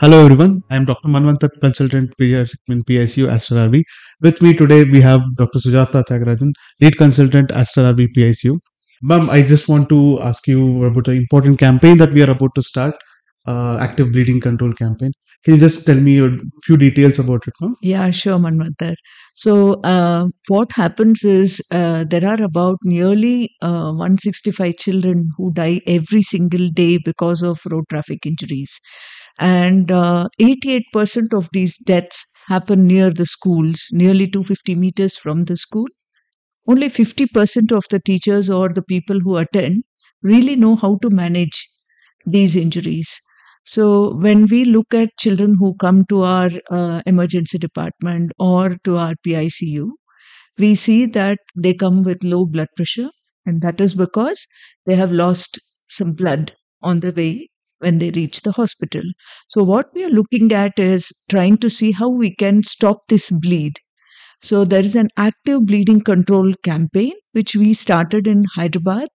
Hello everyone, I am Dr. Manvantat, consultant in PICU Astral With me today we have Dr. Sujata Thagarajan, lead consultant Astral PICU. Ma'am, I just want to ask you about an important campaign that we are about to start uh, active bleeding control campaign. Can you just tell me a few details about it, ma'am? Yeah, sure, Manvatar. So, uh, what happens is uh, there are about nearly uh, 165 children who die every single day because of road traffic injuries. And 88% uh, of these deaths happen near the schools, nearly 250 meters from the school. Only 50% of the teachers or the people who attend really know how to manage these injuries. So, when we look at children who come to our uh, emergency department or to our PICU, we see that they come with low blood pressure, and that is because they have lost some blood on the way when they reach the hospital. So, what we are looking at is trying to see how we can stop this bleed. So, there is an active bleeding control campaign which we started in Hyderabad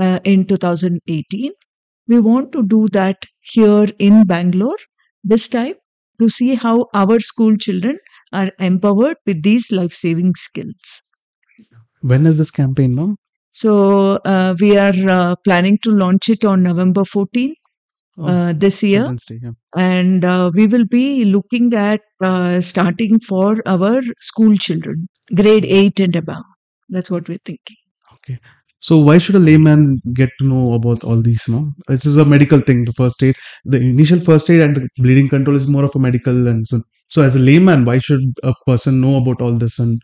uh, in 2018 we want to do that here in Bangalore this time to see how our school children are empowered with these life saving skills. When is this campaign now? So uh, we are uh, planning to launch it on November 14th. Oh, uh, this year, Wednesday, yeah. and uh, we will be looking at uh, starting for our school children, grade 8 and above. That's what we're thinking. Okay. So why should a layman get to know about all these? No, it is a medical thing. The first aid, the initial first aid, and the bleeding control is more of a medical. And so, so as a layman, why should a person know about all this, and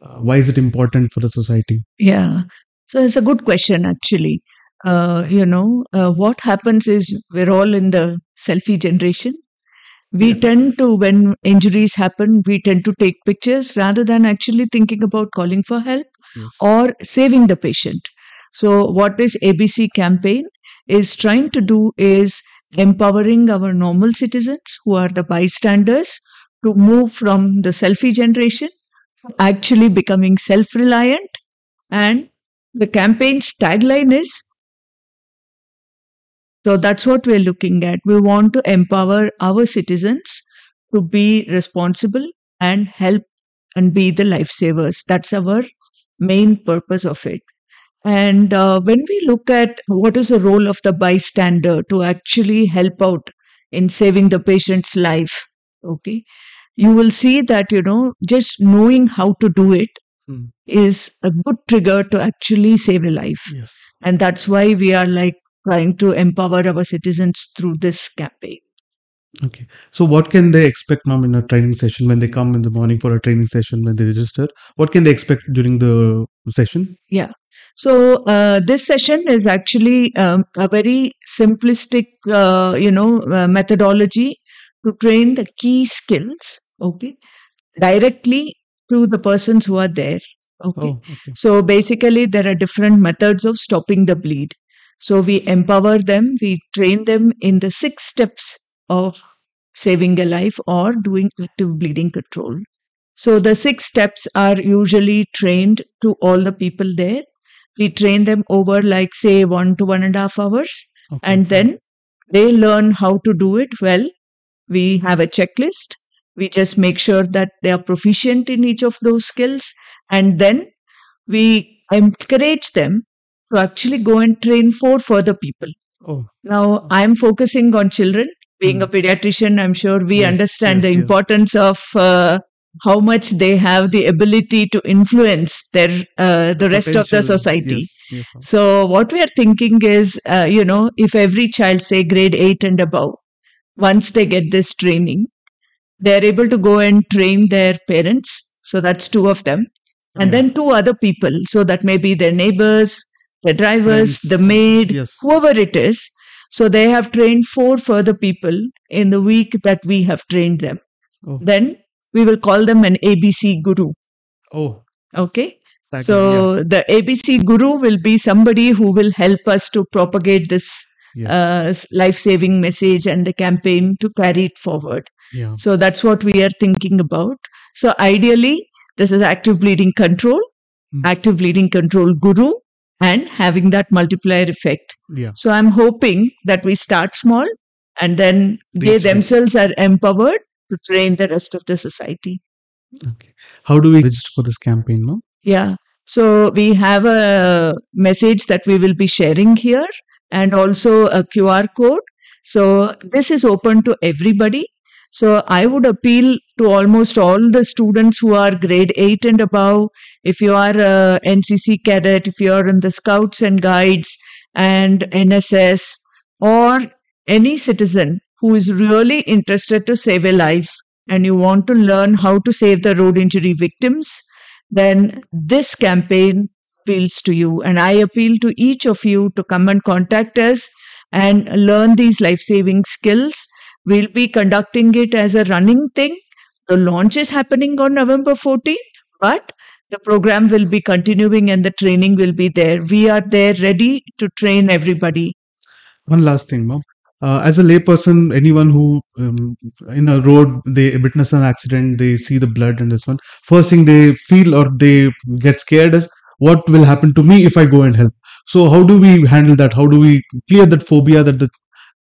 uh, why is it important for the society? Yeah, so it's a good question actually. Uh, you know, uh, what happens is we're all in the selfie generation. We yeah. tend to, when injuries happen, we tend to take pictures rather than actually thinking about calling for help yes. or saving the patient. So what this ABC campaign is trying to do is empowering our normal citizens who are the bystanders to move from the selfie generation to actually becoming self-reliant and the campaign's tagline is so that's what we're looking at. We want to empower our citizens to be responsible and help and be the lifesavers. That's our main purpose of it. And uh, when we look at what is the role of the bystander to actually help out in saving the patient's life, okay, you will see that, you know, just knowing how to do it mm. is a good trigger to actually save a life. Yes. And that's why we are like trying to empower our citizens through this campaign. Okay. So, what can they expect, mom, in a training session when they come in the morning for a training session when they register? What can they expect during the session? Yeah. So uh, this session is actually um, a very simplistic, uh, you know, uh, methodology to train the key skills, okay, directly to the persons who are there. Okay. Oh, okay. So basically, there are different methods of stopping the bleed. So we empower them, we train them in the six steps of saving a life or doing active bleeding control. So the six steps are usually trained to all the people there we train them over like say one to one and a half hours okay. and then they learn how to do it well we have a checklist we just make sure that they are proficient in each of those skills and then we encourage them to actually go and train four further people oh. now i'm focusing on children being mm. a pediatrician i'm sure we yes, understand yes, the yes. importance of uh, how much they have the ability to influence their uh, the rest Potential. of the society yes. yeah. so what we are thinking is uh, you know if every child say grade 8 and above once they get this training they are able to go and train their parents so that's two of them and yeah. then two other people so that may be their neighbors the drivers Friends. the maid yes. whoever it is so they have trained four further people in the week that we have trained them oh. then we will call them an ABC guru. Oh. Okay. That so can, yeah. the ABC guru will be somebody who will help us to propagate this yes. uh, life saving message and the campaign to carry it forward. Yeah. So that's what we are thinking about. So ideally, this is active bleeding control, mm. active bleeding control guru, and having that multiplier effect. Yeah. So I'm hoping that we start small and then Reach they themselves are empowered to train the rest of the society. Okay. How do we register for this campaign, ma'am? Yeah. So we have a message that we will be sharing here and also a QR code. So this is open to everybody. So I would appeal to almost all the students who are grade 8 and above. If you are a NCC cadet, if you are in the scouts and guides and NSS or any citizen who is really interested to save a life and you want to learn how to save the road injury victims, then this campaign appeals to you. And I appeal to each of you to come and contact us and learn these life saving skills. We'll be conducting it as a running thing. The launch is happening on November 14, but the program will be continuing and the training will be there. We are there ready to train everybody. One last thing, Mom uh, as a layperson, anyone who um, in a road they witness an accident, they see the blood and this one. First thing they feel or they get scared is what will happen to me if I go and help. So how do we handle that? How do we clear that phobia that the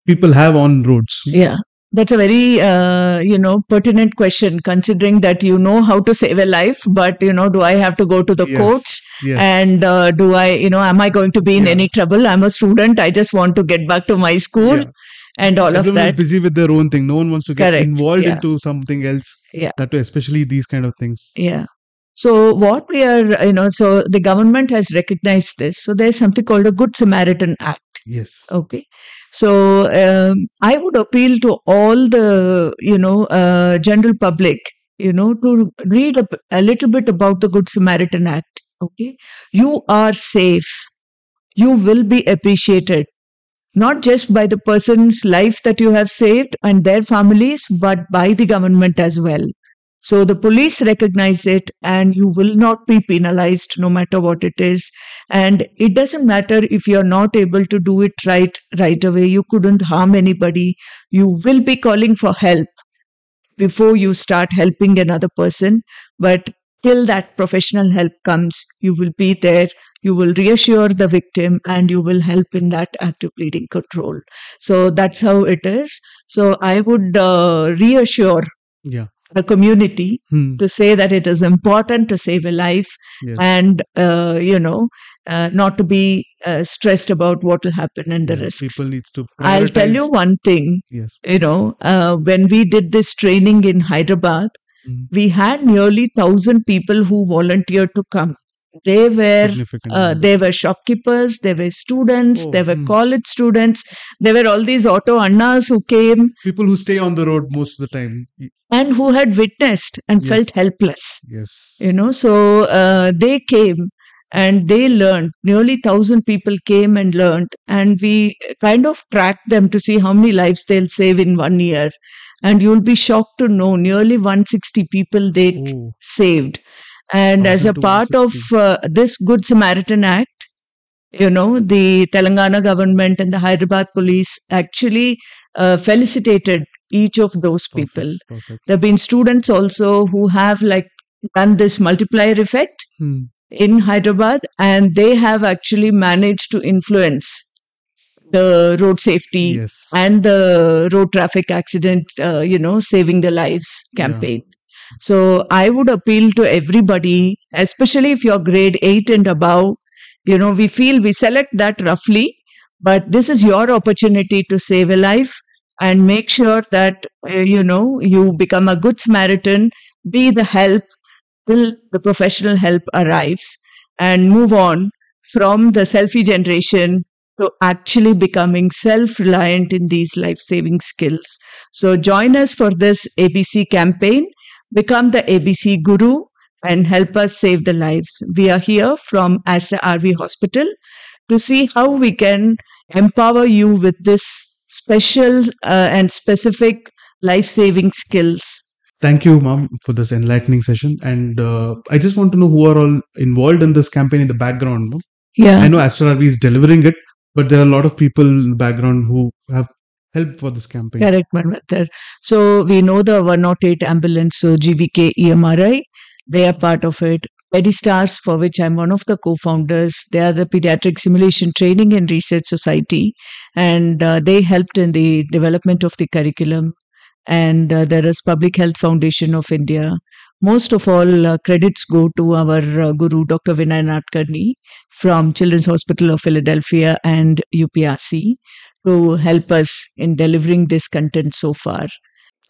people have on roads? Yeah. That's a very, uh, you know, pertinent question. Considering that you know how to save a life, but you know, do I have to go to the yes, courts? Yes. And uh, do I, you know, am I going to be in yeah. any trouble? I'm a student. I just want to get back to my school. Yeah and all Everyone of are busy with their own thing. No one wants to get Correct. involved yeah. into something else. Yeah. That especially these kind of things. Yeah. So what we are, you know, so the government has recognized this. So there's something called a Good Samaritan Act. Yes. Okay. So um, I would appeal to all the, you know, uh, general public, you know, to read a, a little bit about the Good Samaritan Act. Okay. You are safe. You will be appreciated not just by the person's life that you have saved and their families, but by the government as well. So the police recognize it and you will not be penalized no matter what it is. And it doesn't matter if you're not able to do it right, right away. You couldn't harm anybody. You will be calling for help before you start helping another person. But till that professional help comes, you will be there, you will reassure the victim, and you will help in that active bleeding control. So that's how it is. So I would uh, reassure yeah. the community hmm. to say that it is important to save a life yes. and, uh, you know, uh, not to be uh, stressed about what will happen and the yeah, risks. People needs to. Prioritize. I'll tell you one thing. Yes. You know, uh, when we did this training in Hyderabad, Mm. We had nearly thousand people who volunteered to come. They were uh, they were shopkeepers, they were students, oh. they were mm. college students, there were all these auto annas who came. People who stay on the road most of the time, and who had witnessed and yes. felt helpless. Yes, you know, so uh, they came and they learned nearly 1000 people came and learned and we kind of tracked them to see how many lives they'll save in one year and you'll be shocked to know nearly 160 people they oh. saved and as a part of uh, this good samaritan act you know the telangana government and the hyderabad police actually uh, felicitated each of those people there have been students also who have like done this multiplier effect hmm. in hyderabad and they have actually managed to influence the road safety yes. and the road traffic accident, uh, you know, saving the lives campaign. Yeah. So I would appeal to everybody, especially if you're grade eight and above. You know, we feel we select that roughly, but this is your opportunity to save a life and make sure that uh, you know you become a good Samaritan, be the help till the professional help arrives, and move on from the selfie generation to actually becoming self reliant in these life saving skills. So, join us for this ABC campaign. Become the ABC Guru and help us save the lives. We are here from Astra RV Hospital to see how we can empower you with this special uh, and specific life saving skills. Thank you, mom, for this enlightening session. And uh, I just want to know who are all involved in this campaign in the background. Yeah. I know Astro RV is delivering it, but there are a lot of people in the background who have helped for this campaign. Correct, Manvatar. So we know the 108 ambulance, so uh, GVK EMRI, they are part of it. Pedistars, for which I'm one of the co-founders, they are the Pediatric Simulation Training and Research Society, and uh, they helped in the development of the curriculum. And uh, there is Public Health Foundation of India, most of all uh, credits go to our uh, guru dr vinay nadkarni from children's hospital of philadelphia and uprc to help us in delivering this content so far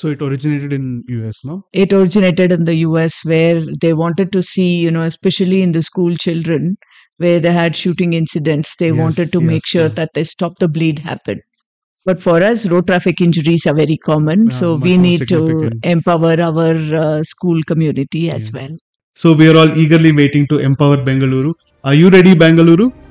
so it originated in us no it originated in the us where they wanted to see you know especially in the school children where they had shooting incidents they yes, wanted to yes, make sure yeah. that they stop the bleed happened. But for us, road traffic injuries are very common. Yeah, so we need to empower our uh, school community as yeah. well. So we are all eagerly waiting to empower Bengaluru. Are you ready, Bengaluru?